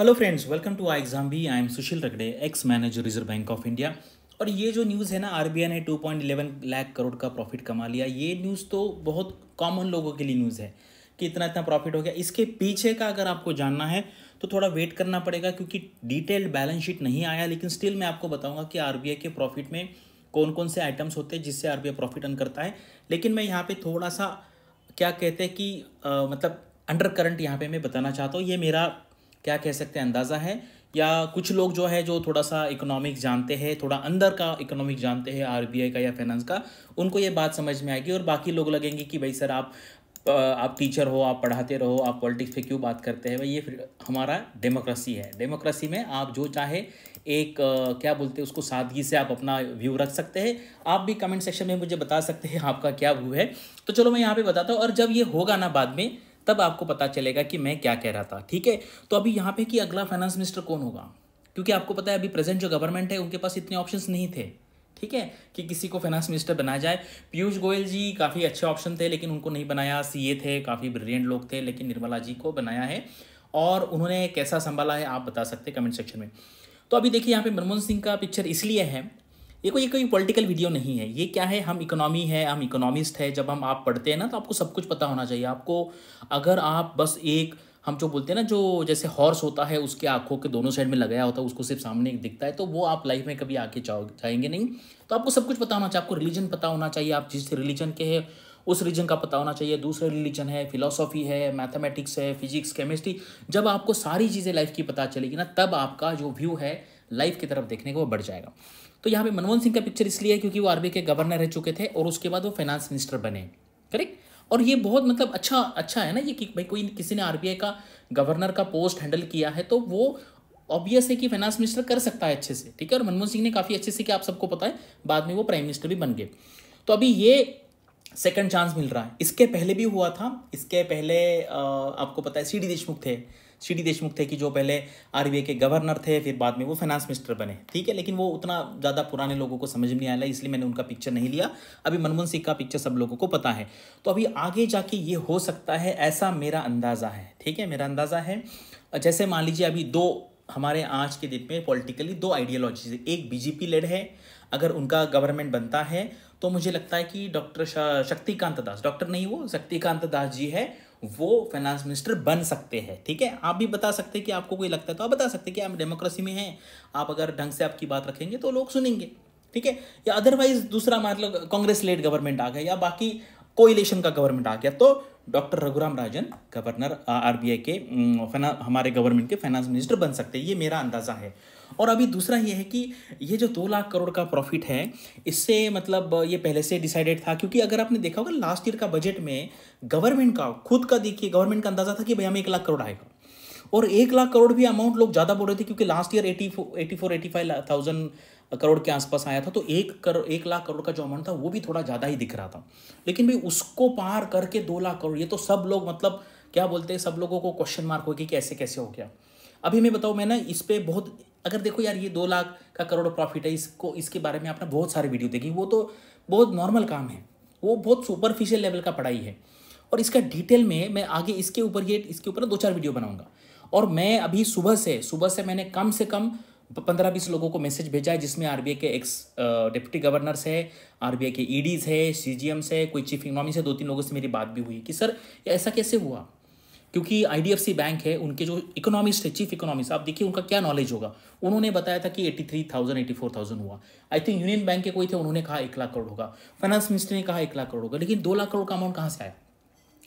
hello friends welcome to I exam B I am Sushil Ragade ex manager reserve bank of India और ये जो news है ना RBI ने 2.11 लाख करोड़ का प्रॉफिट कमा लिया ये न्यूज़ तो बहुत कॉमन लोगों के लिए न्यूज़ है कि इतना इतना प्रॉफिट हो गया इसके पीछे का अगर आपको जानना है तो थोड़ा वेट करना पड़ेगा क्योंकि डिटेल्ड बैलेंस शीट नहीं आया लेकिन स्टिल मैं आपको बताऊँगा कि आर के प्रॉफिट में कौन कौन से आइटम्स होते हैं जिससे आर प्रॉफिट अर्न करता है लेकिन मैं यहाँ पर थोड़ा सा क्या कहते हैं कि आ, मतलब अंडर करंट यहाँ पे मैं बताना चाहता हूँ ये मेरा क्या कह सकते हैं अंदाज़ा है या कुछ लोग जो है जो थोड़ा सा इकोनॉमिक्स जानते हैं थोड़ा अंदर का इकोनॉमिक जानते हैं आर का या फाइनेंस का उनको ये बात समझ में आएगी और बाकी लोग लगेंगे कि भाई सर आप आप टीचर हो आप पढ़ाते रहो आप पॉलिटिक्स पे क्यों बात करते हैं भाई ये हमारा डेमोक्रेसी है डेमोक्रेसी में आप जो चाहे एक आ, क्या बोलते हैं उसको सादगी से आप अपना व्यू रख सकते हैं आप भी कमेंट सेक्शन में मुझे बता सकते हैं आपका क्या व्यू है तो चलो मैं यहाँ पे बताता हूँ और जब ये होगा ना बाद में तब आपको पता चलेगा कि मैं क्या कह रहा था ठीक है तो अभी यहाँ पे कि अगला फाइनेंस मिनिस्टर कौन होगा क्योंकि आपको पता है अभी प्रेजेंट जो गवर्नमेंट है उनके पास इतने ऑप्शंस नहीं थे ठीक है कि किसी को फाइनेंस मिनिस्टर बनाया जाए पीयूष गोयल जी काफ़ी अच्छे ऑप्शन थे लेकिन उनको नहीं बनाया सी थे काफ़ी ब्रिलियंट लोग थे लेकिन निर्मला जी को बनाया है और उन्होंने कैसा संभाला है आप बता सकते हैं कमेंट सेक्शन में तो अभी देखिए यहाँ पे मनमोहन सिंह का पिक्चर इसलिए है ये कोई कोई पॉलिटिकल वीडियो नहीं है ये क्या है हम इकोनॉमी है हम इकोनॉमिस्ट है जब हम आप पढ़ते हैं ना तो आपको सब कुछ पता होना चाहिए आपको अगर आप बस एक हम जो बोलते हैं ना जो जैसे हॉर्स होता है उसके आंखों के दोनों साइड में लगाया होता है उसको सिर्फ सामने दिखता है तो वो आप लाइफ में कभी आके जाएंगे नहीं तो आपको सब कुछ पता होना चाहिए आपको रिलीजन पता होना चाहिए आप जिस रिलीजन के है उस रीजन का पता होना चाहिए दूसरा रिलीजन है फिलोसॉफी है मैथमेटिक्स है फिजिक्स केमिस्ट्री जब आपको सारी चीज़ें लाइफ की पता चलेगी ना तब आपका जो व्यू है लाइफ की तरफ देखने को बढ़ जाएगा तो यहाँ पे मनमोहन सिंह का पिक्चर इसलिए है क्योंकि वो आरबीआई के गवर्नर रह चुके थे और उसके बाद वो फाइनेंस मिनिस्टर बने करेक्ट और ये बहुत मतलब अच्छा अच्छा है ना ये कि भाई कोई किसी ने आरबीआई का गवर्नर का पोस्ट हैंडल किया है तो वो ऑब्वियस है कि फाइनेंस मिनिस्टर कर सकता है अच्छे से ठीक है और मनमोहन सिंह ने काफ़ी अच्छे से कि आप सबको पता है बाद में वो प्राइम मिनिस्टर भी बन गए तो अभी ये सेकंड चांस मिल रहा है इसके पहले भी हुआ था इसके पहले आपको पता है सी डी देशमुख थे सी डी देशमुख थे कि जो पहले आर के गवर्नर थे फिर बाद में वो फाइनेंस मिनिस्टर बने ठीक है लेकिन वो उतना ज़्यादा पुराने लोगों को समझ नहीं आया इसलिए मैंने उनका पिक्चर नहीं लिया अभी मनमोहन सिंह का पिक्चर सब लोगों को पता है तो अभी आगे जाके ये हो सकता है ऐसा मेरा अंदाज़ा है ठीक है मेरा अंदाज़ा है जैसे मान लीजिए अभी दो हमारे आज के दिन में पॉलिटिकली दो आइडियोलॉजीज एक बीजेपी लेड है अगर उनका गवर्नमेंट बनता है तो मुझे लगता है कि डॉक्टर शक्तिकांत दास डॉक्टर नहीं वो शक्तिकांत दास जी है वो फाइनेंस मिनिस्टर बन सकते हैं ठीक है आप भी बता सकते हैं कि आपको कोई लगता है तो आप बता सकते हैं कि आप डेमोक्रेसी में हैं आप अगर ढंग से आपकी बात रखेंगे तो लोग सुनेंगे ठीक है या अदरवाइज दूसरा मतलब कांग्रेस लेड गवर्नमेंट आ गया या बाकी कोइलेशन का गवर्नमेंट आ गया तो doctor Raghuram Rajan governor RBI के हमारे गवर्नमेंट के फाइनेंस मिनिस्टर बन सकते हैं ये मेरा अंदाज़ा है और अभी दूसरा ये है कि ये जो दो लाख करोड़ का प्रॉफिट है इससे मतलब ये पहले से डिसाइडेड था क्योंकि अगर आपने देखा होगा लास्ट ईयर का बजट में गवर्नमेंट का खुद का देखिए गवर्नमेंट का अंदाज़ा था कि भाई हमें एक लाख करोड़ आएगा और एक लाख करोड़ भी अमाउंट लोग ज़्यादा बोल रहे थे क्योंकि last year eighty four eighty four eighty five thousand crore के आसपास आया था तो एक करोड़ एक लाख करोड़ का जो अमाउंट था वो भी थोड़ा ज़्यादा ही दिख रहा था लेकिन भाई उसको पार करके दो लाख करोड़ ये तो सब लोग मतलब क्या बोलते हैं सब लोगों को क्वेश्चन मार्क हो गया कि ऐसे कैसे हो गया अभी मैं बताऊँ मैं ना इस पर बहुत अगर देखो यार ये दो लाख का करोड़ प्रॉफिट है इसको इसके बारे में आपने बहुत सारे वीडियो देखी वो तो बहुत नॉर्मल काम है वो बहुत सुपरफिशियल लेवल का पढ़ाई है और इसका डिटेल में मैं आगे इसके ऊपर ये इसके ऊपर दो चार वीडियो बनाऊंगा और मैं अभी सुबह से सुबह से मैंने कम से कम पंद्रह बीस लोगों को मैसेज भेजा है जिसमें आर के एक्स डिप्टी गवर्नर्स है आर के ईडीज e है सी जी एम्स है कोई चीफ इकोनॉमी से दो तीन लोगों से मेरी बात भी हुई कि सर ऐसा कैसे हुआ क्योंकि आई बैंक है उनके जो इकोनॉमिस्ट है चीफ इकोनॉमिस्ट आप देखिए उनका क्या नॉलेज होगा उन्होंने बताया था कि eighty three thousand eighty four thousand हुआ आई थिंक यूनियन बैंक के कोई थे उन्होंने कहा एक लाख करोड़ होगा फाइनेंस मिनिस्टर ने कहा एक लाख करोड़ होगा लेकिन दो लाख करोड़ का अमाउंट कहाँ से आया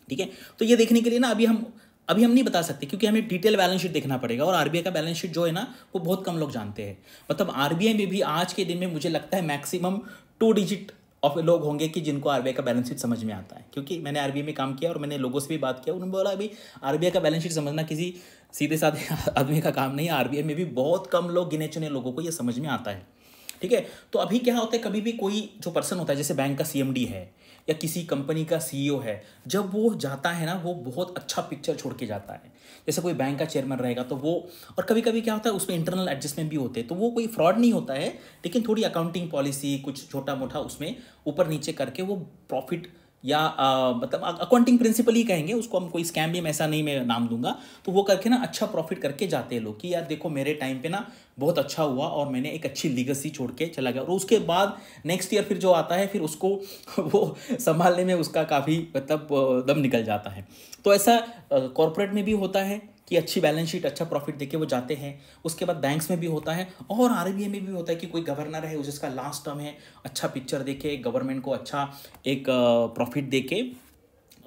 ठीक है तो ये देखने के लिए ना अभी हम अभी हम नहीं बता सकते क्योंकि हमें डिटेल बैलेंस शीट देखना पड़ेगा और आरबीआई का बैलेंस शीट जो है ना वो बहुत कम लोग जानते हैं मतलब आरबीआई में भी आज के दिन में मुझे लगता है मैक्सिमम टू डिजिट ऑफ लोग होंगे कि जिनको आरबीआई का बैलेंस शीट समझ में आता है क्योंकि मैंने आरबीआई में काम किया और मैंने लोगों से भी बात किया उन्होंने बोला अभी आरबीआई का बैलेंस शीट समझना किसी सीधे साधे आदमी का काम नहीं है आरबीआई में भी बहुत कम लोग गिने चुने लोगों को यह समझ में आता है ठीक है तो अभी क्या होता है कभी भी कोई जो पर्सन होता है जैसे बैंक का सीएमडी है या किसी कंपनी का सीईओ e है जब वो जाता है ना वो बहुत अच्छा पिक्चर छोड़ के जाता है जैसे कोई बैंक का चेयरमैन रहेगा तो वो और कभी कभी क्या होता है उसमें इंटरनल एडजस्टमेंट भी होते हैं तो वो कोई फ्रॉड नहीं होता है लेकिन थोड़ी अकाउंटिंग पॉलिसी कुछ छोटा मोटा उसमें ऊपर नीचे करके वो प्रॉफिट या आ, मतलब अकाउंटिंग प्रिंसिपल ही कहेंगे उसको हम कोई स्कैम भी ऐसा नहीं मैं नाम दूंगा तो वो करके ना अच्छा प्रॉफिट करके जाते हैं लोग कि यार देखो मेरे टाइम पे ना बहुत अच्छा हुआ और मैंने एक अच्छी लीगसी छोड़ के चला गया और उसके बाद नेक्स्ट ईयर फिर जो आता है फिर उसको वो संभालने में उसका काफ़ी मतलब दम निकल जाता है तो ऐसा कॉरपोरेट में भी होता है कि अच्छी बैलेंस शीट अच्छा प्रॉफिट देके वो जाते हैं उसके बाद बैंक्स में भी होता है और आर में भी होता है कि कोई गवर्नर है जिसका लास्ट टर्म है अच्छा पिक्चर देके गवर्नमेंट को अच्छा एक प्रॉफिट देके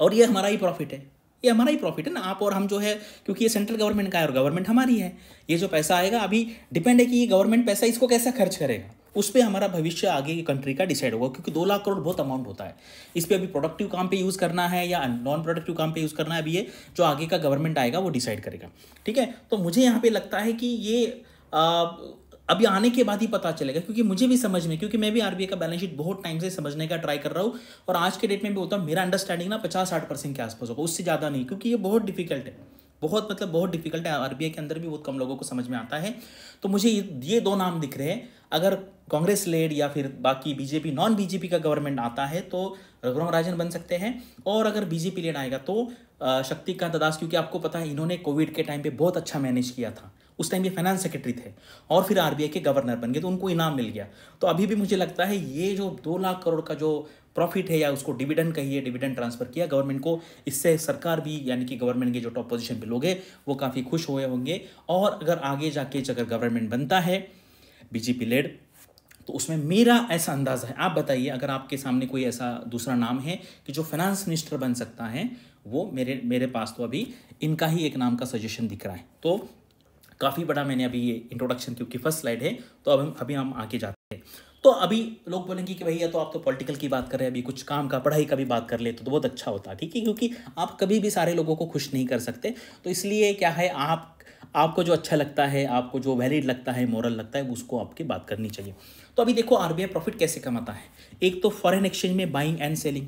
और ये हमारा ही प्रॉफिट है ये हमारा ही प्रॉफिट है ना आप और हम जो है क्योंकि ये सेंट्रल गवर्नमेंट का है और गवर्नमेंट हमारी है ये जो पैसा आएगा अभी डिपेंड है कि ये गवर्नमेंट पैसा इसको कैसा खर्च करेगा उस पर हमारा भविष्य आगे की कंट्री का डिसाइड होगा क्योंकि दो लाख करोड़ बहुत अमाउंट होता है इस पर अभी प्रोडक्टिव काम पे यूज़ करना है या नॉन प्रोडक्टिव काम पे यूज़ करना है अभी ये जो आगे का गवर्नमेंट आएगा वो डिसाइड करेगा ठीक है तो मुझे यहाँ पर लगता है कि ये आ, अभी आने के बाद ही पता चलेगा क्योंकि मुझे भी समझ में क्योंकि मैं भी आरबीआई का बैलेंस शीट बहुत टाइम से समझने का ट्राई कर रहा हूँ और आज के डेट में भी होता है मेरा अंडरस्टैंडिंग ना पचास साठ परसेंट के आसपास होगा उससे ज़्यादा नहीं क्योंकि ये बहुत डिफिकल्ट है बहुत मतलब बहुत डिफिकल्ट है आर के अंदर भी बहुत कम लोगों को समझ में आता है तो मुझे ये दो नाम दिख रहे हैं अगर कांग्रेस लेड या फिर बाकी बीजेपी नॉन बीजेपी का गवर्नमेंट आता है तो रघुराम राजन बन सकते हैं और अगर बीजेपी लेड आएगा तो शक्तिकांत दास क्योंकि आपको पता है इन्होंने कोविड के टाइम पे बहुत अच्छा मैनेज किया था उस टाइम ये फाइनेंस सेक्रेटरी थे और फिर आर के गवर्नर बन गए तो उनको इनाम मिल गया तो अभी भी मुझे लगता है ये जो दो लाख करोड़ का जो प्रॉफिट है या उसको डिविडेंड कहिए डिविडेंड ट्रांसफर किया गवर्नमेंट को इससे सरकार भी यानी कि गवर्नमेंट के जो टॉप पोजीशन पे लोग हैं वो काफ़ी खुश हुए होंगे और अगर आगे जाके अगर गवर्नमेंट बनता है बीजेपी लेड तो उसमें मेरा ऐसा अंदाज़ है आप बताइए अगर आपके सामने कोई ऐसा दूसरा नाम है कि जो फाइनेंस मिनिस्टर बन सकता है वो मेरे मेरे पास तो अभी इनका ही एक नाम का सजेशन दिख रहा है तो काफ़ी बड़ा मैंने अभी ये इंट्रोडक्शन क्योंकि फर्स्ट स्लाइड है तो अब हम अभी हम आगे जाते हैं तो अभी लोग बोलेंगे कि भैया तो आप तो पॉलिटिकल की बात कर रहे हैं अभी कुछ काम का पढ़ाई का भी बात कर ले तो, तो बहुत अच्छा होता ठीक है क्योंकि आप कभी भी सारे लोगों को खुश नहीं कर सकते तो इसलिए क्या है आप आपको जो अच्छा लगता है आपको जो वैलिड लगता है मॉरल लगता है उसको आपकी बात करनी चाहिए तो अभी देखो आरबीआई प्रॉफिट कैसे कमाता है एक तो फॉरेन एक्सचेंज में बाइंग एंड सेलिंग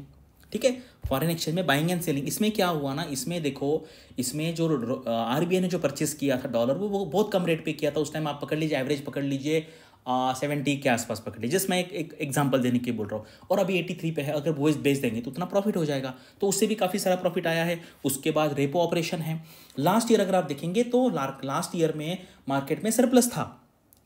ठीक है फॉरेन एक्सचेंज में बाइंग एंड सेलिंग इसमें क्या हुआ ना इसमें देखो इसमें जो आर ने जो परचेस किया था डॉलर वो वो बहुत कम रेट पे किया था उस टाइम आप पकड़ लीजिए एवरेज पकड़ लीजिए सेवेंटी के आसपास पकड़ लीजिए जस्ट मैं एक एग्जाम्पल देने के बोल रहा हूँ और अभी एटी थ्री पे है अगर वो इस बेच देंगे तो उतना प्रॉफिट हो जाएगा तो उससे भी काफ़ी सारा प्रॉफिट आया है उसके बाद रेपो ऑपरेशन है लास्ट ईयर अगर आप देखेंगे तो लास्ट ईयर में मार्केट में सरप्लस था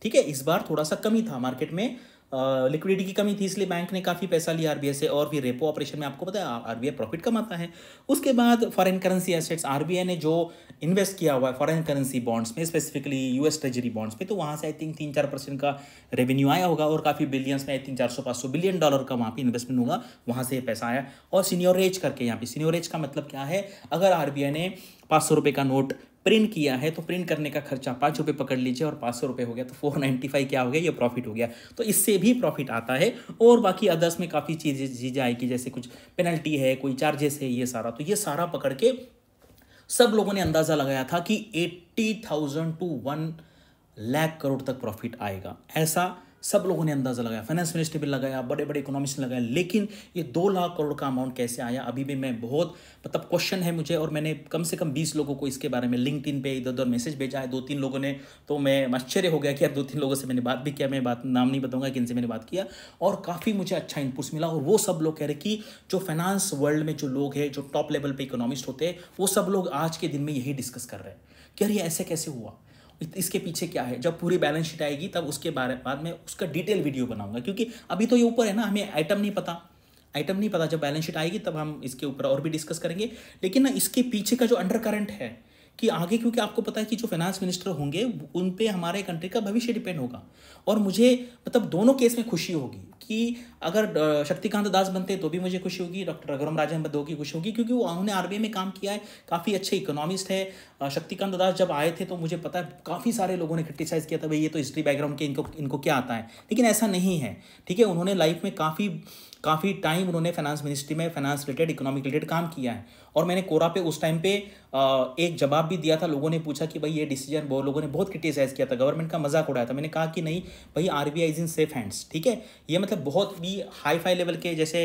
ठीक है इस बार थोड़ा सा कमी था मार्केट में लिक्विडिटी की कमी थी इसलिए बैंक ने काफ़ी पैसा लिया आर से और फिर रेपो ऑपरेशन में आपको पता है आर प्रॉफिट कमाता है उसके बाद फॉरेन करेंसी एसेट्स आर ने जो इन्वेस्ट किया हुआ है फॉरेन करेंसी बॉन्ड्स में स्पेसिफिकली एस ट्रेजरी बॉन्ड्स में तो वहाँ से आई थिंक तीन चार परसेंट का रेवेन्यू आया होगा और काफ़ी बिलियंस में आई थिंक चार सौ पाँच सौ बिलियन डॉलर का वहाँ पर इन्वेस्टमेंट होगा वहाँ से पैसा आया और सीनियोरेज करके यहाँ पे सीनियोरेज का मतलब क्या है अगर आर ने पाँच सौ रुपये का नोट प्रिंट किया है तो प्रिंट करने का खर्चा पाँच रुपये पकड़ लीजिए और पाँच सौ रुपये हो गया तो फोर नाइन्टी फाइव क्या हो गया ये प्रॉफिट हो गया तो इससे भी प्रॉफिट आता है और बाकी अदर्स में काफ़ी चीज़ें चीज़ें आएगी जैसे कुछ पेनल्टी है कोई चार्जेस है ये सारा तो ये सारा पकड़ के सब लोगों ने अंदाज़ा लगाया था कि eighty thousand to one lakh crore तक प्रॉफिट आएगा ऐसा सब लोगों ने अंदाज़ा लगाया फाइनेंस मिनिस्टर भी लगाया बड़े बड़े इकोनॉमिस्ट ने लगाया लेकिन ये दो लाख करोड़ का अमाउंट कैसे आया अभी भी मैं बहुत मतलब क्वेश्चन है मुझे और मैंने कम से कम बीस लोगों को इसके बारे में लिंक इन पे इधर उधर मैसेज भेजा है दो तीन लोगों ने तो मैं आश्चर्य हो गया कि यार दो तीन लोगों से मैंने बात भी किया मैं बात नाम नहीं बताऊंगा किन से मैंने बात किया और काफ़ी मुझे अच्छा इनपुट्स मिला और वो सब लोग कह रहे कि जो फाइनेंस वर्ल्ड में जो लोग हैं जो टॉप लेवल पर इकोनॉमिस्ट होते हैं वो सब लोग आज के दिन में यही डिस्कस कर रहे हैं कि यार ये ऐसे कैसे हुआ इसके पीछे क्या है जब पूरी बैलेंस शीट आएगी तब उसके बारे बाद में उसका डिटेल वीडियो बनाऊंगा क्योंकि अभी तो ये ऊपर है ना हमें आइटम नहीं पता आइटम नहीं पता जब बैलेंस शीट आएगी तब हम इसके ऊपर और भी डिस्कस करेंगे लेकिन ना इसके पीछे का जो अंडर करंट है कि आगे क्योंकि आपको पता है कि जो फाइनेंस मिनिस्टर होंगे उन पे हमारे कंट्री का भविष्य डिपेंड होगा और मुझे मतलब दोनों केस में खुशी होगी कि अगर शक्तिकांत दास बनते तो भी मुझे खुशी होगी डॉक्टर रघुराम राजन बद की खुशी होगी क्योंकि वो उन्होंने आर में काम किया है काफ़ी अच्छे इकोनॉमिस्ट है शक्तिकांत दास जब आए थे तो मुझे पता है काफ़ी सारे लोगों ने क्रिटिसाइज़ किया था भाई ये तो हिस्ट्री बैकग्राउंड के इनको इनको क्या आता है लेकिन ऐसा नहीं है ठीक है उन्होंने लाइफ में काफ़ी काफ़ी टाइम उन्होंने फाइनेंस मिनिस्ट्री में फाइनेंस रिलेटेड इकोनॉमिक रिलेटेड काम किया है और मैंने कोरा पे उस टाइम पे एक जवाब भी दिया था लोगों ने पूछा कि भाई ये डिसीजन बहुत लोगों ने बहुत क्रिटिसाइज़ किया था गवर्नमेंट का मजाक उड़ाया था मैंने कहा कि नहीं भाई R B I is in safe hands ठीक है ये मतलब बहुत भी हाई फाई लेवल के जैसे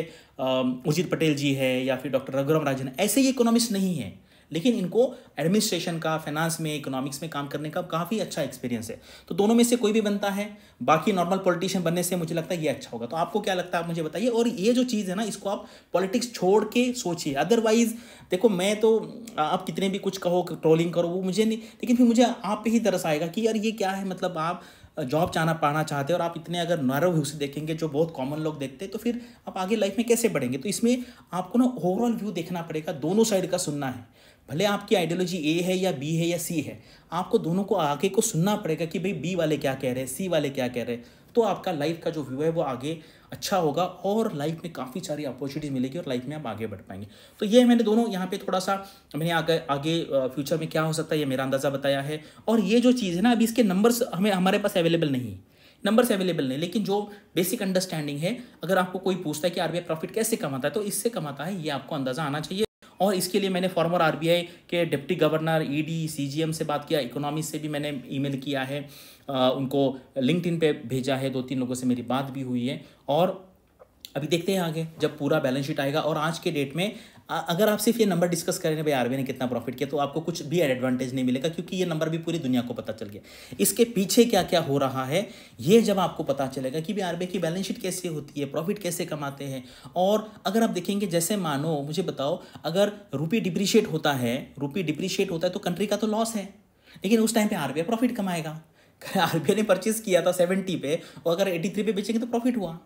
उजित पटेल जी है या फिर डॉक्टर रघुराम राजन ऐसे ही इकोनॉमिस्ट नहीं है लेकिन इनको एडमिनिस्ट्रेशन का फाइनेंस में इकोनॉमिक्स में काम करने का काफ़ी अच्छा एक्सपीरियंस है तो दोनों में से कोई भी बनता है बाकी नॉर्मल पॉलिटिशियन बनने से मुझे लगता है ये अच्छा होगा तो आपको क्या लगता है आप मुझे बताइए और ये जो चीज़ है ना इसको आप पॉलिटिक्स छोड़ के सोचिए अदरवाइज देखो मैं तो आप कितने भी कुछ कहो ट्रोलिंग करो वो मुझे नहीं लेकिन फिर मुझे आप पे ही तरस आएगा कि यार ये क्या है मतलब आप जॉब चाहना पाना चाहते हैं और आप इतने अगर नर्व व्यू से देखेंगे जो बहुत कॉमन लोग देखते हैं तो फिर आप आगे लाइफ में कैसे बढ़ेंगे तो इसमें आपको ना ओवरऑल व्यू देखना पड़ेगा दोनों साइड का सुनना है भले आपकी आइडियोलॉजी ए है या बी है या सी है आपको दोनों को आगे को सुनना पड़ेगा कि भाई बी वाले क्या कह रहे हैं सी वाले क्या कह रहे हैं तो आपका लाइफ का जो व्यू है वो आगे अच्छा होगा और लाइफ में काफ़ी सारी अपॉर्चुनिटीज़ मिलेगी और लाइफ में आप आगे बढ़ पाएंगे तो ये मैंने दोनों यहाँ पे थोड़ा सा मैंने आगे आगे फ्यूचर में क्या हो सकता है ये मेरा अंदाज़ा बताया है और ये जो चीज़ है ना अभी इसके नंबर्स हमें हमारे पास अवेलेबल नहीं है नंबर्स अवेलेबल नहीं लेकिन जो बेसिक अंडरस्टैंडिंग है अगर आपको कोई पूछता है कि आर प्रॉफिट कैसे कमाता है तो इससे कमाता है ये आपको अंदाज़ा आना चाहिए और इसके लिए मैंने फॉर्मर आर के डिप्टी गवर्नर ई डी से बात किया इकोनॉमी से भी मैंने ई किया है उनको लिंकड इन भेजा है दो तीन लोगों से मेरी बात भी हुई है और अभी देखते हैं आगे जब पूरा बैलेंस शीट आएगा और आज के डेट में अगर आप सिर्फ ये नंबर डिस्कस करें भाई आरबीआई ने कितना प्रॉफिट किया तो आपको कुछ भी एडवांटेज नहीं मिलेगा क्योंकि ये नंबर भी पूरी दुनिया को पता चल गया इसके पीछे क्या क्या हो रहा है ये जब आपको पता चलेगा कि भाई आरबीआई की बैलेंस शीट कैसे होती है प्रॉफिट कैसे कमाते हैं और अगर आप देखेंगे जैसे मानो मुझे बताओ अगर रुपये डिप्रिशिएट होता है रुपये डिप्रिशिएट होता है तो कंट्री का तो लॉस है लेकिन उस टाइम पर आर प्रॉफिट कमाएगा आर ने परचेज किया था सेवेंटी पे और अगर एटी थ्री पे बेचेंगे तो प्रॉफिट हुआ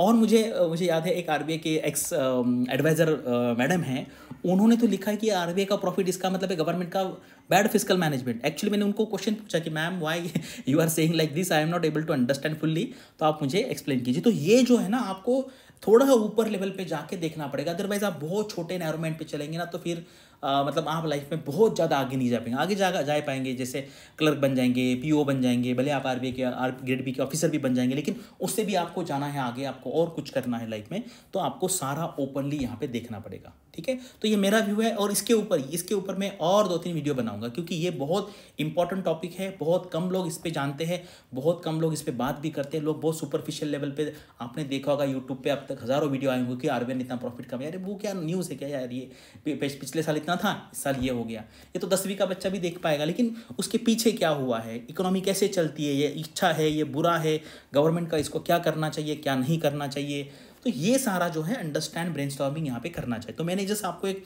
और मुझे मुझे याद है एक आर के एक्स एडवाइज़र मैडम हैं उन्होंने तो लिखा है कि आर का प्रॉफिट इसका मतलब है गवर्नमेंट का बैड फिजिकल मैनेजमेंट एक्चुअली मैंने उनको क्वेश्चन पूछा कि ma'am why you are saying like this I am not able to understand fully तो आप मुझे एक्सप्लेन कीजिए तो ये जो है ना आपको थोड़ा ऊपर लेवल पे जाके देखना पड़ेगा अदरवाइज आप बहुत छोटे नैरोमेंट पे चलेंगे ना तो फिर आ, मतलब आप लाइफ में बहुत ज़्यादा आगे नहीं जा पाएंगे आगे जा जा पाएंगे जैसे क्लर्क बन जाएंगे पी बन जाएंगे भले आप आर बी के आर ग्रेड बी के ऑफिसर भी बन जाएंगे लेकिन उससे भी आपको जाना है आगे आपको और कुछ करना है लाइफ में तो आपको सारा ओपनली यहाँ पर देखना पड़ेगा ठीक है तो ये मेरा व्यू है और इसके ऊपर इसके ऊपर मैं और दो तीन वीडियो बनाऊंगा क्योंकि ये बहुत इंपॉर्टेंट टॉपिक है बहुत कम लोग इस पर जानते हैं बहुत कम लोग इस पर बात भी करते हैं लोग बहुत सुपरफिशियल लेवल पे आपने देखा होगा यूट्यूब पे अब तक हज़ारों वीडियो आए होंगे कि आरबीआई ने इतना प्रॉफिट कमाया अरे वो क्या न्यूज़ है क्या यार ये पिछले साल इतना इतना था इस साल ये हो गया ये तो दसवीं का बच्चा भी देख पाएगा लेकिन उसके पीछे क्या हुआ है इकोनॉमी कैसे चलती है ये इच्छा है ये बुरा है गवर्नमेंट का इसको क्या करना चाहिए क्या नहीं करना चाहिए तो ये सारा जो है अंडरस्टैंड ब्रेन स्टॉमिंग यहाँ पर करना चाहिए तो मैंने जस्ट आपको एक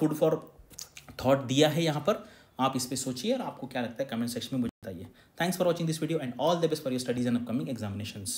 फूड फॉर थाट दिया है यहाँ पर आप इस पर सोचिए और आपको क्या लगता है कमेंट सेक्शन में मुझे बताइए thanks for watching this video and all the best for your studies and upcoming examination